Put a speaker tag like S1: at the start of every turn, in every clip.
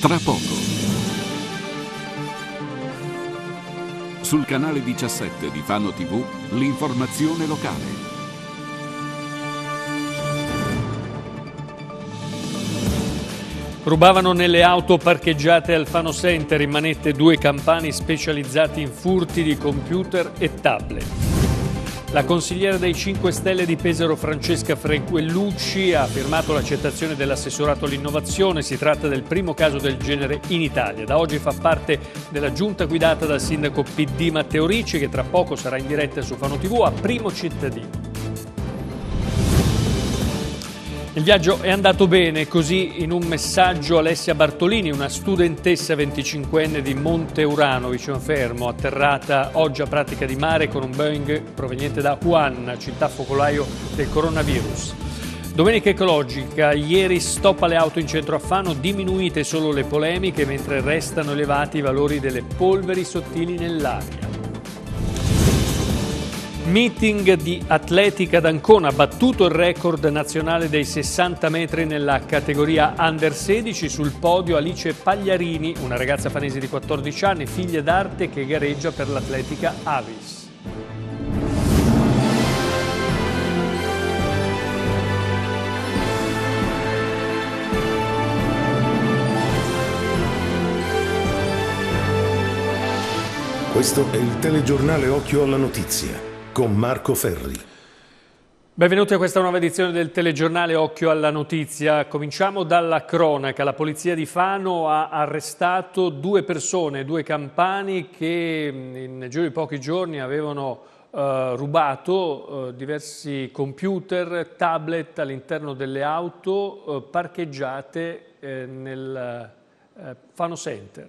S1: Tra poco.
S2: Sul canale 17 di Fano TV, l'informazione locale.
S3: Rubavano nelle auto parcheggiate al Fano Center in manette due campani specializzati in furti di computer e tablet. La consigliera dei 5 Stelle di Pesaro Francesca Frequellucci ha firmato l'accettazione dell'assessorato all'innovazione. Si tratta del primo caso del genere in Italia. Da oggi fa parte della giunta guidata dal sindaco PD Matteo Ricci che tra poco sarà in diretta su Fano TV a Primo Cittadino. Il viaggio è andato bene, così in un messaggio Alessia Bartolini, una studentessa 25enne di Monte Urano, vicino a Fermo, atterrata oggi a pratica di mare con un Boeing proveniente da Wuhan, città focolaio del coronavirus. Domenica ecologica, ieri stop alle auto in centro a Fano, diminuite solo le polemiche mentre restano elevati i valori delle polveri sottili nell'aria. Meeting di atletica d'Ancona Ancona, battuto il record nazionale dei 60 metri nella categoria under 16, sul podio Alice Pagliarini, una ragazza fanese di 14 anni, figlia d'arte che gareggia per l'atletica Avis. Questo è il telegiornale Occhio alla Notizia con Marco Ferri. Benvenuti a questa nuova edizione del telegiornale Occhio alla notizia. Cominciamo dalla cronaca. La polizia di Fano ha arrestato due persone, due campani che in giro di pochi giorni avevano eh, rubato eh, diversi computer, tablet all'interno delle auto eh, parcheggiate eh, nel eh, Fano Center.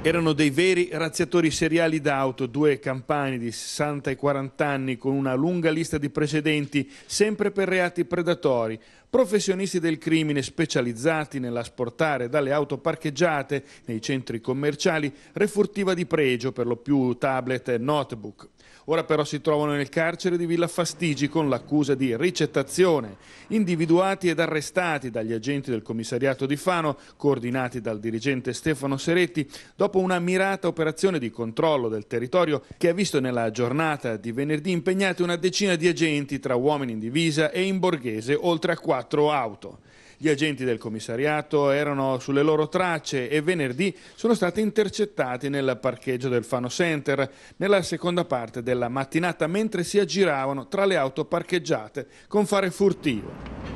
S1: Erano dei veri razziatori seriali d'auto, due campani di 60 e 40 anni con una lunga lista di precedenti, sempre per reati predatori, professionisti del crimine specializzati nell'asportare dalle auto parcheggiate nei centri commerciali refurtiva di pregio, per lo più tablet e notebook. Ora però si trovano nel carcere di Villa Fastigi con l'accusa di ricettazione, individuati ed arrestati dagli agenti del commissariato di Fano, coordinati dal dirigente Stefano Seretti, dopo una mirata operazione di controllo del territorio che ha visto nella giornata di venerdì impegnate una decina di agenti tra uomini in divisa e in borghese, oltre a quattro auto. Gli agenti del commissariato erano sulle loro tracce e venerdì sono stati intercettati nel parcheggio del Fano Center nella seconda parte della mattinata mentre si aggiravano tra le auto parcheggiate con fare furtivo.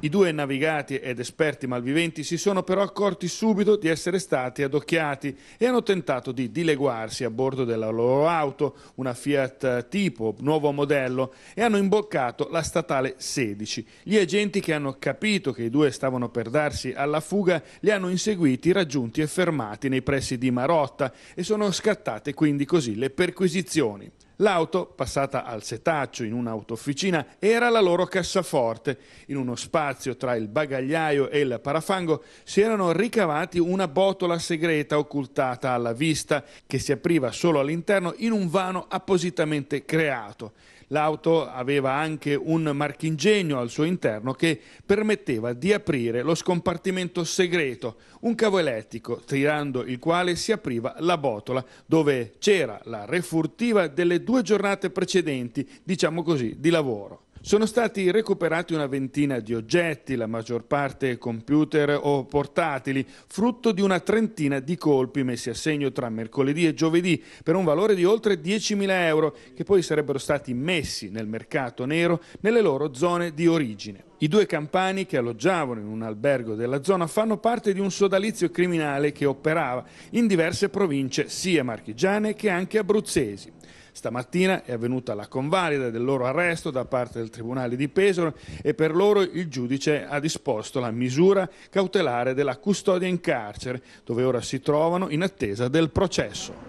S1: I due navigati ed esperti malviventi si sono però accorti subito di essere stati adocchiati e hanno tentato di dileguarsi a bordo della loro auto, una Fiat tipo, nuovo modello, e hanno imboccato la statale 16. Gli agenti che hanno capito che i due stavano per darsi alla fuga li hanno inseguiti, raggiunti e fermati nei pressi di Marotta e sono scattate quindi così le perquisizioni. L'auto, passata al setaccio in un'autofficina, era la loro cassaforte. In uno spazio tra il bagagliaio e il parafango si erano ricavati una botola segreta occultata alla vista, che si apriva solo all'interno in un vano appositamente creato l'auto aveva anche un marchingegno al suo interno che permetteva di aprire lo scompartimento segreto, un cavo elettrico, tirando il quale si apriva la botola dove c'era la refurtiva delle due giornate precedenti, diciamo così, di lavoro. Sono stati recuperati una ventina di oggetti, la maggior parte computer o portatili, frutto di una trentina di colpi messi a segno tra mercoledì e giovedì per un valore di oltre 10.000 euro che poi sarebbero stati messi nel mercato nero nelle loro zone di origine. I due campani che alloggiavano in un albergo della zona fanno parte di un sodalizio criminale che operava in diverse province sia marchigiane che anche abruzzesi. Stamattina è avvenuta la convalida del loro arresto da parte del Tribunale di Pesaro e per loro il giudice ha disposto la misura cautelare della custodia in carcere, dove ora si trovano in attesa del
S3: processo.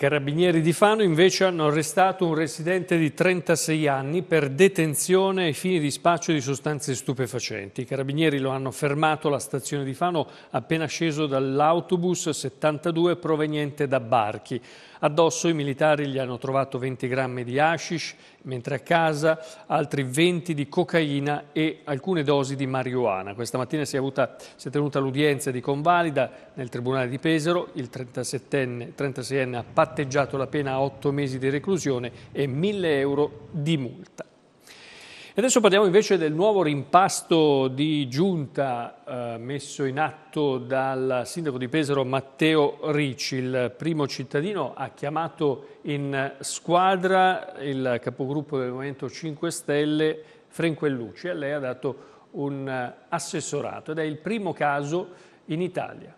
S3: carabinieri di Fano invece hanno arrestato un residente di 36 anni per detenzione ai fini di spaccio di sostanze stupefacenti. I carabinieri lo hanno fermato alla stazione di Fano appena sceso dall'autobus 72 proveniente da Barchi. Addosso i militari gli hanno trovato 20 grammi di hashish, mentre a casa altri 20 di cocaina e alcune dosi di marijuana. Questa mattina si è, avuta, si è tenuta l'udienza di convalida nel Tribunale di Pesaro. Il 36enne ha patteggiato la pena a 8 mesi di reclusione e 1000 euro di multa adesso parliamo invece del nuovo rimpasto di giunta eh, messo in atto dal sindaco di Pesaro Matteo Ricci. Il primo cittadino ha chiamato in squadra il capogruppo del Movimento 5 Stelle Frenquellucci e lei ha dato un eh, assessorato ed è il primo caso in Italia.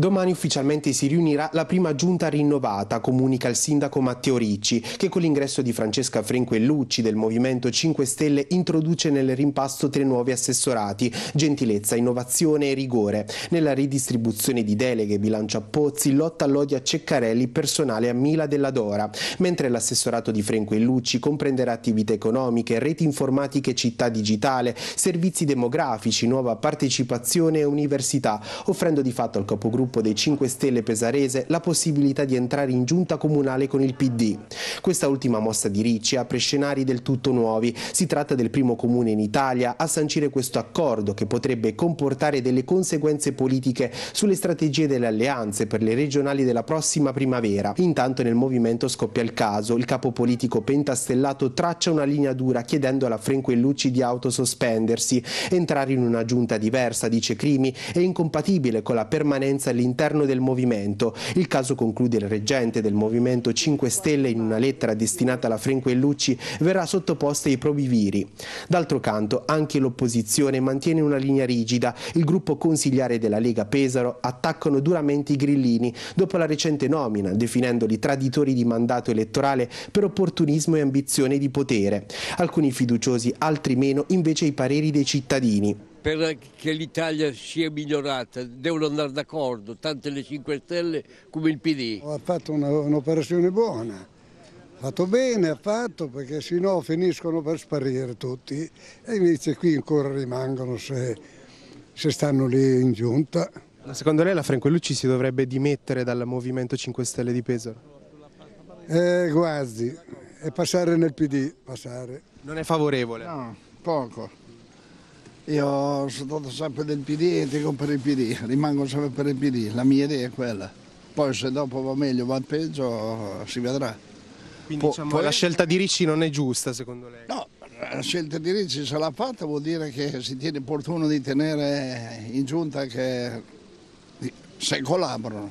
S4: Domani ufficialmente si riunirà la prima giunta rinnovata, comunica il sindaco Matteo Ricci, che con l'ingresso di Francesca Frenquellucci del Movimento 5 Stelle introduce nel rimpasto tre nuovi assessorati, gentilezza, innovazione e rigore, nella ridistribuzione di deleghe, bilancio a Pozzi, lotta all'odio a Ceccarelli, personale a Mila della Dora, mentre l'assessorato di Frenquellucci comprenderà attività economiche, reti informatiche, città digitale, servizi demografici, nuova partecipazione e università, offrendo di fatto al capogruppo gruppo dei 5 Stelle pesarese la possibilità di entrare in giunta comunale con il PD. Questa ultima mossa di Ricci apre scenari del tutto nuovi. Si tratta del primo comune in Italia a sancire questo accordo che potrebbe comportare delle conseguenze politiche sulle strategie delle alleanze per le regionali della prossima primavera. Intanto nel movimento scoppia il caso. Il capo politico pentastellato traccia una linea dura chiedendo alla Frenquellucci di autosospendersi, entrare in una giunta diversa, dice Crimi, è incompatibile con la permanenza all'interno del movimento. Il caso conclude il reggente del Movimento 5 Stelle in una lettera destinata alla Frenquellucci verrà sottoposta ai propri viri. D'altro canto anche l'opposizione mantiene una linea rigida. Il gruppo consigliare della Lega Pesaro attaccano duramente i grillini dopo la recente nomina, definendoli traditori di mandato elettorale per opportunismo e ambizione di potere. Alcuni fiduciosi, altri meno, invece i pareri dei cittadini
S3: perché l'Italia sia migliorata, devono andare d'accordo, tante le 5 Stelle come il PD.
S4: Oh, ha fatto un'operazione buona, ha
S3: fatto bene, ha fatto perché sennò finiscono per sparire tutti e invece
S4: qui ancora rimangono se, se stanno lì in giunta. Secondo lei la Franquelucci si dovrebbe dimettere dal Movimento 5 Stelle di Pesaro? Eh, quasi, e passare nel PD, passare. Non è favorevole? No, poco.
S1: Io sono stato sempre del PD e dico per il PD, rimango sempre per il
S4: PD, la mia idea è quella. Poi se dopo va meglio o va peggio si vedrà. Quindi po diciamo, poi... la scelta di Ricci non è giusta secondo lei? No, la scelta di Ricci se l'ha fatta
S1: vuol dire che si tiene opportuno di tenere in giunta che se collaborano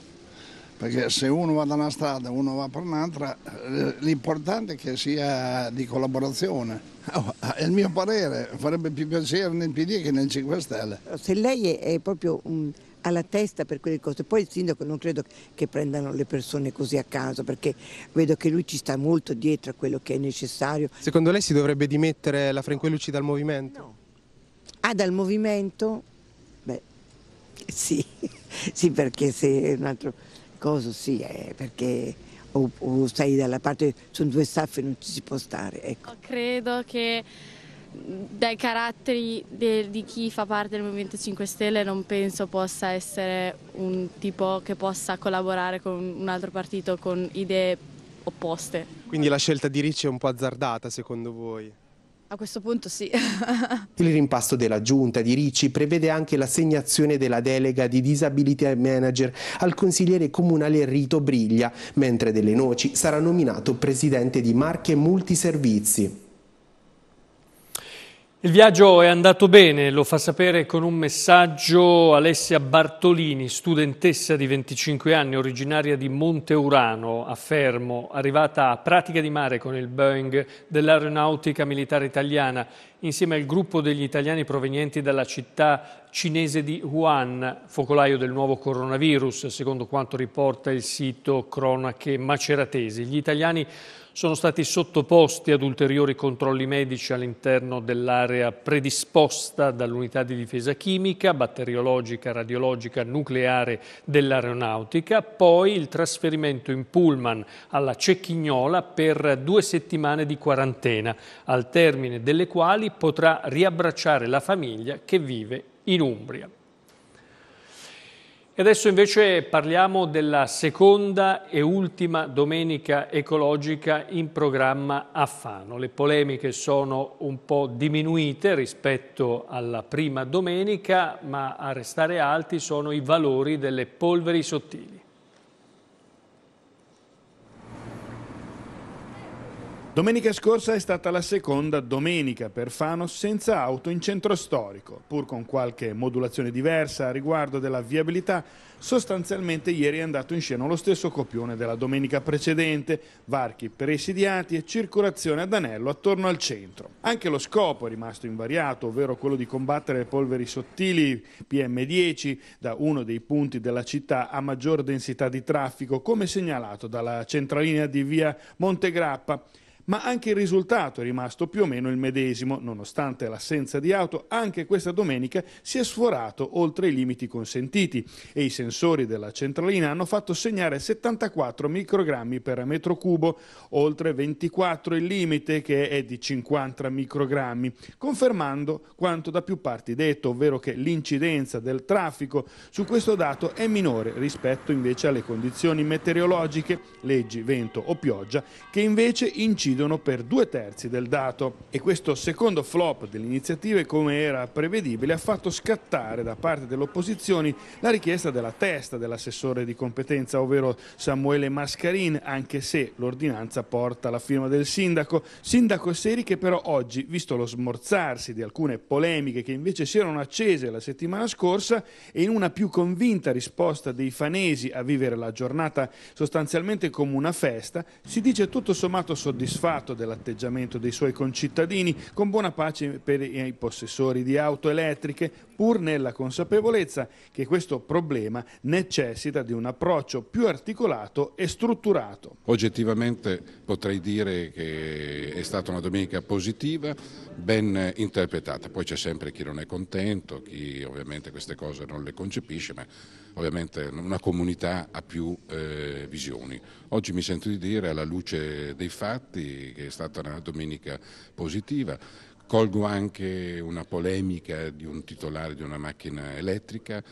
S1: perché se uno va da una strada e uno va per un'altra, eh, l'importante è che sia di collaborazione. Oh, è il mio parere, farebbe più piacere nel PD che nel 5 Stelle. Se lei è proprio mm, alla testa per quelle
S5: cose, poi il sindaco non credo che prendano le persone così a caso, perché vedo che lui ci sta molto dietro a quello che è necessario.
S4: Secondo lei si dovrebbe dimettere la Franquelucci dal movimento? No.
S1: Ah, dal movimento?
S4: Beh, sì, sì
S1: perché se è un altro coso sì, eh, perché o, o, stai dalla parte, sono due staffe, non ci si può stare. Ecco.
S5: Credo che dai caratteri de, di chi fa parte del Movimento 5 Stelle non penso possa essere un tipo che possa collaborare con un altro partito con idee opposte.
S4: Quindi la scelta di Ricci è un po' azzardata secondo voi?
S5: A questo punto sì.
S4: Il rimpasto della giunta di Ricci prevede anche l'assegnazione della delega di disability manager al consigliere comunale Rito Briglia, mentre Delle Noci sarà nominato presidente di Marche Multiservizi.
S3: Il viaggio è andato bene, lo fa sapere con un messaggio Alessia Bartolini, studentessa di 25 anni, originaria di Monte Urano, a Fermo, arrivata a Pratica di Mare con il Boeing dell'Aeronautica Militare Italiana, insieme al gruppo degli italiani provenienti dalla città cinese di Wuhan, focolaio del nuovo coronavirus, secondo quanto riporta il sito Cronache Maceratesi. Gli italiani sono stati sottoposti ad ulteriori controlli medici all'interno dell'area predisposta dall'unità di difesa chimica, batteriologica, radiologica, nucleare dell'aeronautica, poi il trasferimento in pullman alla Cecchignola per due settimane di quarantena, al termine delle quali potrà riabbracciare la famiglia che vive in Umbria. E adesso invece parliamo della seconda e ultima domenica ecologica in programma a Fano. Le polemiche sono un po' diminuite rispetto alla prima domenica, ma a restare alti sono i valori delle polveri sottili.
S1: Domenica scorsa è stata la seconda domenica per Fano senza auto in centro storico, pur con qualche modulazione diversa a riguardo della viabilità. Sostanzialmente ieri è andato in scena lo stesso copione della domenica precedente, varchi presidiati e circolazione ad anello attorno al centro. Anche lo scopo è rimasto invariato, ovvero quello di combattere le polveri sottili PM10 da uno dei punti della città a maggior densità di traffico, come segnalato dalla centralina di via Montegrappa ma anche il risultato è rimasto più o meno il medesimo. Nonostante l'assenza di auto, anche questa domenica si è sforato oltre i limiti consentiti e i sensori della centralina hanno fatto segnare 74 microgrammi per metro cubo, oltre 24 il limite che è di 50 microgrammi, confermando quanto da più parti detto, ovvero che l'incidenza del traffico su questo dato è minore rispetto invece alle condizioni meteorologiche, leggi, vento o pioggia, che invece incidono incidono per due terzi del dato e questo secondo flop dell'iniziativa, come era prevedibile, ha fatto scattare da parte delle opposizioni la richiesta della testa dell'assessore di competenza, ovvero Samuele Mascarin, anche se l'ordinanza porta la firma del sindaco. Sindaco Seri che però oggi, visto lo smorzarsi di alcune polemiche che invece si erano accese la settimana scorsa e in una più convinta risposta dei fanesi a vivere la giornata sostanzialmente come una festa, si dice tutto sommato soddisfatto soddisfatto dell'atteggiamento dei suoi concittadini, con buona pace per i possessori di auto elettriche, pur nella consapevolezza che questo problema necessita di un approccio più articolato e strutturato. Oggettivamente potrei dire che è stata una domenica positiva, ben interpretata, poi c'è sempre chi non è contento, chi ovviamente queste cose non le concepisce, ma ovviamente una comunità ha più eh, visioni. Oggi mi sento di dire, alla luce dei fatti, che è stata una domenica positiva, colgo anche una polemica di un titolare di una macchina elettrica,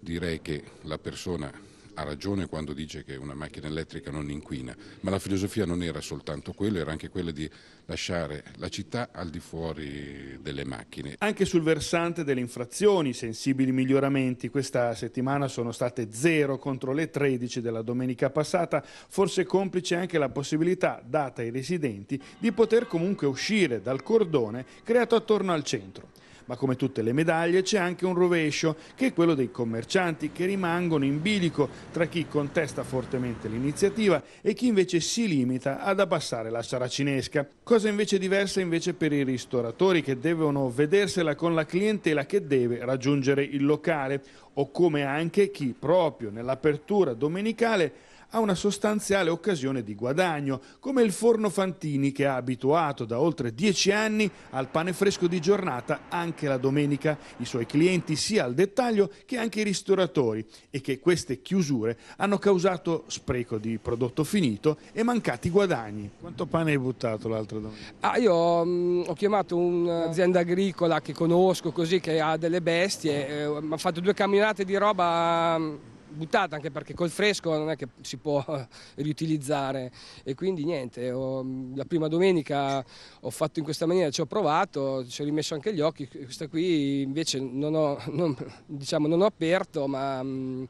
S1: direi che la persona ha ragione quando dice che una macchina elettrica non inquina, ma la filosofia non era soltanto quella, era anche quella di lasciare la città al di fuori delle macchine. Anche sul versante delle infrazioni, sensibili miglioramenti. Questa settimana sono state 0 contro le 13 della domenica passata, forse complice anche la possibilità data ai residenti di poter comunque uscire dal cordone creato attorno al centro. Ma come tutte le medaglie c'è anche un rovescio, che è quello dei commercianti, che rimangono in bilico tra chi contesta fortemente l'iniziativa e chi invece si limita ad abbassare la saracinesca. Cosa invece diversa invece per i ristoratori, che devono vedersela con la clientela che deve raggiungere il locale, o come anche chi proprio nell'apertura domenicale ha una sostanziale occasione di guadagno, come il forno Fantini che ha abituato da oltre dieci anni al pane fresco di giornata anche la domenica, i suoi clienti sia al dettaglio che anche i ristoratori e che queste chiusure hanno causato spreco di prodotto finito e mancati guadagni. Quanto pane hai buttato l'altra domenica?
S3: Ah, io mh, mm, ho chiamato un'azienda agricola che conosco così, che ha delle bestie, eh, mi ha fatto due camminate di roba mm, buttata anche perché col fresco non è che si può riutilizzare e quindi niente, ho, la prima domenica ho fatto in questa maniera, ci ho provato, ci ho rimesso anche gli occhi, questa qui invece non ho, non, diciamo, non ho aperto ma mm,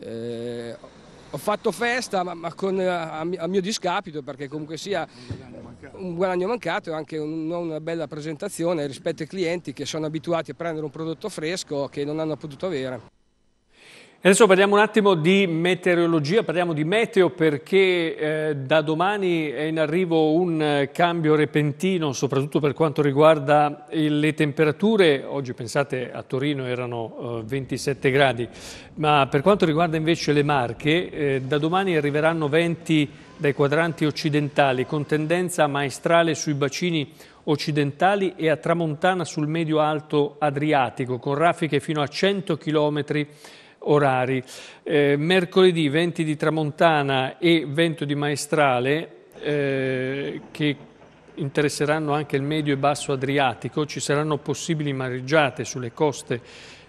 S3: eh, ho fatto festa ma, ma con, a, a, mio discapito perché comunque sia un guadagno mancato e anche un, una bella presentazione rispetto ai clienti che sono abituati a prendere un prodotto fresco che non hanno potuto avere. Adesso parliamo un attimo di meteorologia, parliamo di meteo perché eh, da domani è in arrivo un eh, cambio repentino, soprattutto per quanto riguarda le temperature. Oggi pensate a Torino erano eh, 27 gradi, ma per quanto riguarda invece le Marche, eh, da domani arriveranno venti dai quadranti occidentali con tendenza maestrale sui bacini occidentali e a tramontana sul medio alto adriatico, con raffiche fino a 100 km orari. Eh, mercoledì venti di tramontana e vento di maestrale eh, che interesseranno anche il medio e basso Adriatico, ci saranno possibili mareggiate sulle coste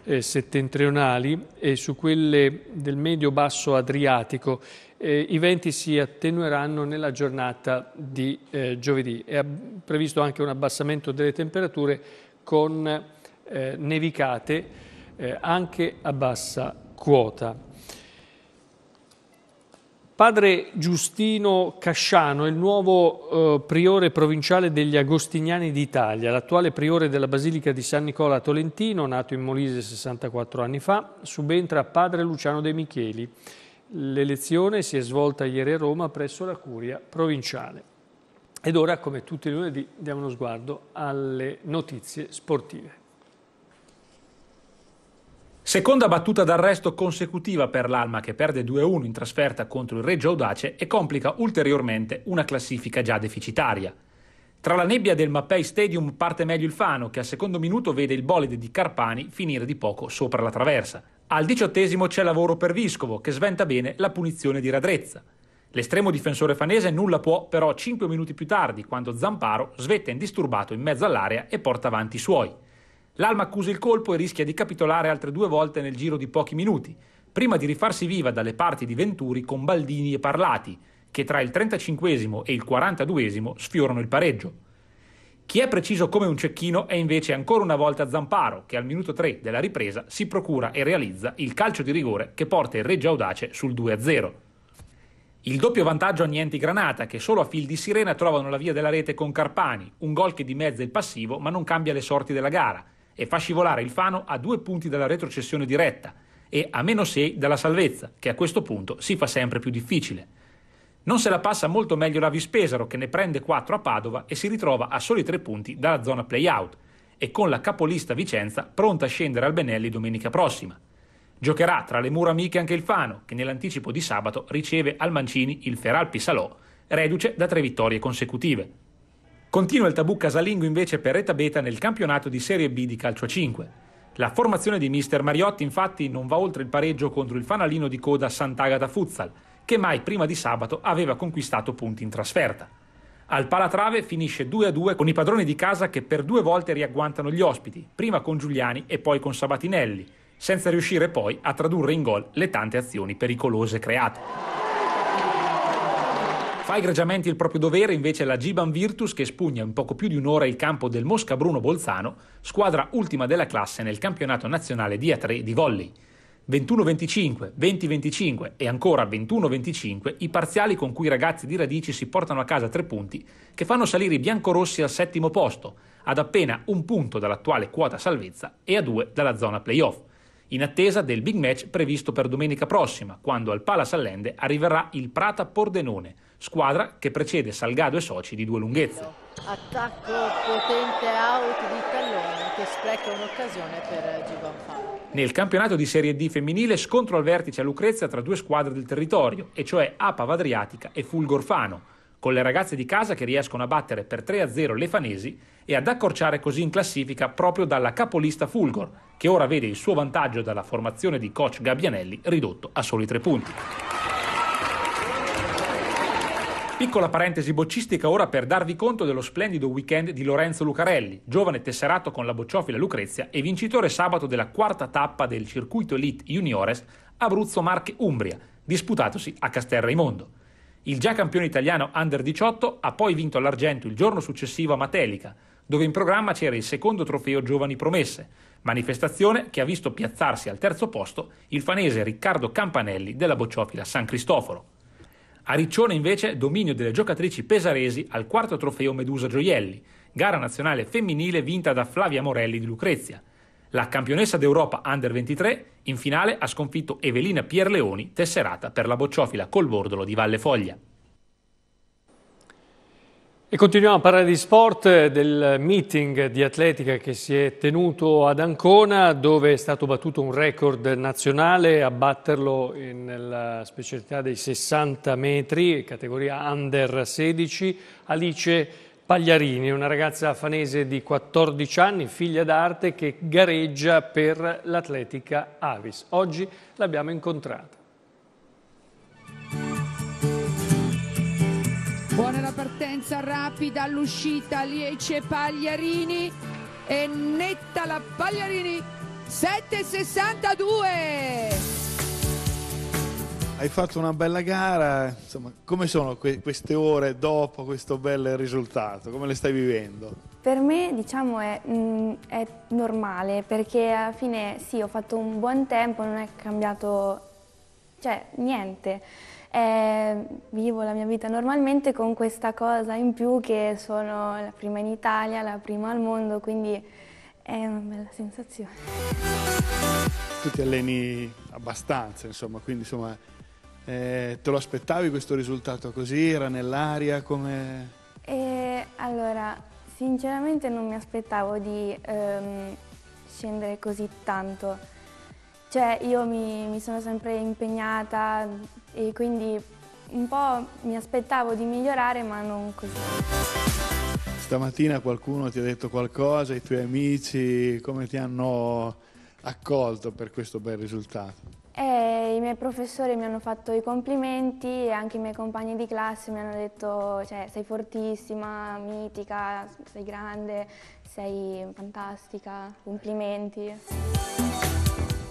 S3: eh, settentrionali e su quelle del medio-basso Adriatico. Eh, I venti si attenueranno nella giornata di eh, giovedì. È previsto anche un abbassamento delle temperature con eh, nevicate eh, anche a bassa quota. Padre Giustino Casciano è il nuovo eh, priore provinciale degli Agostiniani d'Italia, l'attuale priore della Basilica di San Nicola a Tolentino, nato in Molise 64 anni fa, subentra a padre Luciano De Micheli. L'elezione si è svolta ieri a Roma presso la Curia provinciale. Ed ora, come tutti i lunedì, diamo uno sguardo alle notizie sportive. Seconda battuta d'arresto consecutiva per l'Alma
S2: che perde 2-1 in trasferta contro il Reggio Audace e complica ulteriormente una classifica già deficitaria. Tra la nebbia del Mappei Stadium parte meglio il Fano che al secondo minuto vede il bolide di Carpani finire di poco sopra la traversa. Al diciottesimo c'è lavoro per Viscovo che sventa bene la punizione di Radrezza. L'estremo difensore fanese nulla può però 5 minuti più tardi quando Zamparo svetta indisturbato in mezzo all'area e porta avanti i suoi. L'Alma accusa il colpo e rischia di capitolare altre due volte nel giro di pochi minuti, prima di rifarsi viva dalle parti di Venturi con Baldini e Parlati, che tra il 35 e il 42 sfiorano il pareggio. Chi è preciso come un cecchino è invece ancora una volta Zamparo, che al minuto 3 della ripresa si procura e realizza il calcio di rigore che porta il Reggio Audace sul 2-0. Il doppio vantaggio annienti Granata, che solo a fil di sirena trovano la via della rete con Carpani, un gol che dimezza il passivo ma non cambia le sorti della gara, e fa scivolare il Fano a due punti dalla retrocessione diretta e a meno 6 dalla salvezza, che a questo punto si fa sempre più difficile. Non se la passa molto meglio la Vispesaro che ne prende 4 a Padova e si ritrova a soli 3 punti dalla zona play-out e con la capolista Vicenza pronta a scendere al Benelli domenica prossima. Giocherà tra le mura amiche anche il Fano, che nell'anticipo di sabato riceve al Mancini il Feral Pisalò, reduce da tre vittorie consecutive. Continua il tabù casalingo invece per Reta Beta nel campionato di Serie B di calcio a 5. La formazione di mister Mariotti infatti non va oltre il pareggio contro il fanalino di coda Sant'Agata Futsal, che mai prima di sabato aveva conquistato punti in trasferta. Al Palatrave finisce 2-2 con i padroni di casa che per due volte riagguantano gli ospiti, prima con Giuliani e poi con Sabatinelli, senza riuscire poi a tradurre in gol le tante azioni pericolose create. Fa egregiamente il proprio dovere invece la Giban Virtus che spugna in poco più di un'ora il campo del Mosca Bruno Bolzano, squadra ultima della classe nel campionato nazionale di A3 di volley. 21-25, 20-25 e ancora 21-25 i parziali con cui i ragazzi di Radici si portano a casa tre punti che fanno salire i biancorossi al settimo posto, ad appena un punto dall'attuale quota salvezza e a due dalla zona playoff in attesa del big match previsto per domenica prossima, quando al Palace Allende arriverà il Prata Pordenone, squadra che precede Salgado e Soci di due lunghezze.
S4: Attacco potente out di Tallone che spreca un'occasione per Giovanfano.
S2: Nel campionato di Serie D femminile scontro al vertice a Lucrezia tra due squadre del territorio, e cioè APA Vadriatica e Fulgorfano con le ragazze di casa che riescono a battere per 3-0 le fanesi e ad accorciare così in classifica proprio dalla capolista Fulgor, che ora vede il suo vantaggio dalla formazione di coach Gabbianelli ridotto a soli tre punti. Piccola parentesi boccistica ora per darvi conto dello splendido weekend di Lorenzo Lucarelli, giovane tesserato con la bocciofila Lucrezia e vincitore sabato della quarta tappa del circuito Elite Juniores Abruzzo Marche Umbria, disputatosi a Castel Raimondo. Il già campione italiano under 18 ha poi vinto l'argento il giorno successivo a Matelica, dove in programma c'era il secondo trofeo Giovani Promesse, manifestazione che ha visto piazzarsi al terzo posto il fanese Riccardo Campanelli della bocciofila San Cristoforo. A Riccione invece dominio delle giocatrici pesaresi al quarto trofeo Medusa Gioielli, gara nazionale femminile vinta da Flavia Morelli di Lucrezia, la campionessa d'Europa Under 23 in finale ha sconfitto Evelina Pierleoni, tesserata per la bocciofila col bordolo di Valle Foglia.
S3: E continuiamo a parlare di sport, del meeting di atletica che si è tenuto ad Ancona, dove è stato battuto un record nazionale a batterlo nella specialità dei 60 metri, categoria under 16, Alice Pagliarini, una ragazza afanese di 14 anni, figlia d'arte, che gareggia per l'atletica Avis. Oggi l'abbiamo incontrata.
S5: Buona la partenza rapida all'uscita, Liece Pagliarini e netta la Pagliarini 7,62.
S1: Hai fatto una bella gara, insomma, come sono que queste ore dopo questo bel risultato? Come le stai vivendo?
S5: Per me, diciamo, è, mh, mm, è normale, perché alla fine sì, ho fatto un buon tempo, non è cambiato, cioè, niente. Eh, vivo la mia vita normalmente con questa cosa in più che sono la prima in Italia, la prima al mondo, quindi è una bella sensazione.
S1: Tu ti alleni abbastanza, insomma, quindi insomma eh, te lo aspettavi questo risultato così? Era nell'aria? Come...
S5: Eh, allora, sinceramente non mi aspettavo di ehm, scendere così tanto. Cioè, io mi, mi sono sempre impegnata e quindi un po' mi aspettavo di migliorare, ma non così.
S1: Stamattina qualcuno ti ha detto qualcosa, i tuoi amici, come ti hanno accolto per questo bel risultato?
S5: E I miei professori mi hanno fatto i complimenti e anche i miei compagni di classe mi hanno detto cioè, sei fortissima, mitica, sei grande, sei fantastica, complimenti.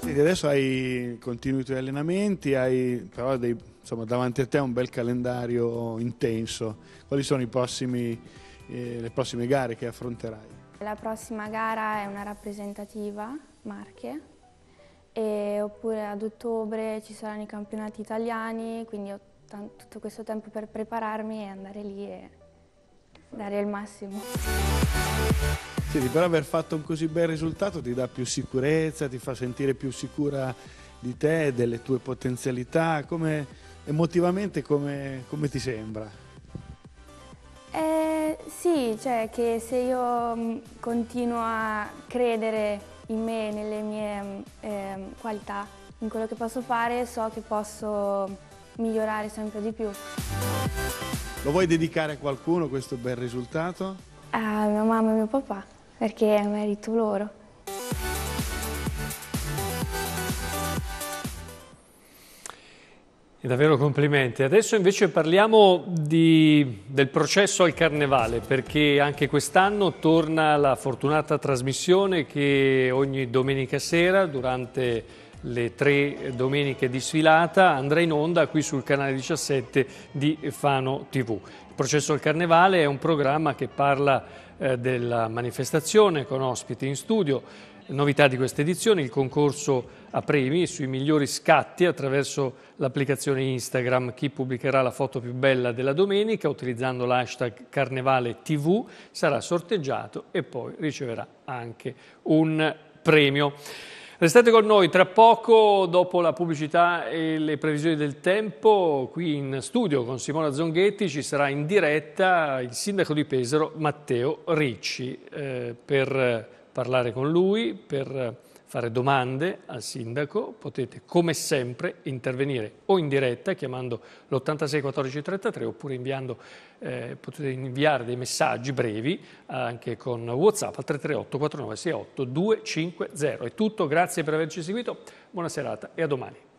S1: Quindi adesso hai continui i tuoi allenamenti, hai però dei, insomma, davanti a te un bel calendario intenso. Quali sono prossimi, eh, le prossime gare che affronterai?
S5: La prossima gara è una rappresentativa, Marche, e, oppure ad ottobre ci saranno i campionati italiani, quindi ho tutto questo tempo per prepararmi e andare lì e dare il massimo.
S1: Senti, però aver fatto un così bel risultato ti dà più sicurezza, ti fa sentire più sicura di te, delle tue potenzialità, come, emotivamente come, come, ti sembra?
S5: Eh, sì, cioè che se io continuo a credere in me, nelle mie eh, qualità, in quello che posso fare, so che posso migliorare sempre di più.
S1: Lo vuoi dedicare a qualcuno questo bel risultato?
S5: A ah, mia mamma e mio papà, perché merito loro.
S3: E davvero complimenti. Adesso invece parliamo di, del processo al carnevale perché anche quest'anno torna la fortunata trasmissione che ogni domenica sera durante le tre domeniche di sfilata andrà in onda qui sul canale 17 di Fano TV. Il processo al carnevale è un programma che parla eh, della manifestazione con ospiti in studio Novità di questa edizione, il concorso a premi sui migliori scatti attraverso l'applicazione Instagram. Chi pubblicherà la foto più bella della domenica utilizzando l'hashtag Carnevale TV sarà sorteggiato e poi riceverà anche un premio. Restate con noi, tra poco dopo la pubblicità e le previsioni del tempo, qui in studio con Simona Zonghetti ci sarà in diretta il sindaco di Pesaro Matteo Ricci eh, per parlare con lui, per fare domande al sindaco, potete come sempre intervenire o in diretta chiamando l'86 14 33 oppure inviando, eh, potete inviare dei messaggi brevi anche con Whatsapp al 338 4968 250. È tutto, grazie per averci seguito, buona serata e a domani.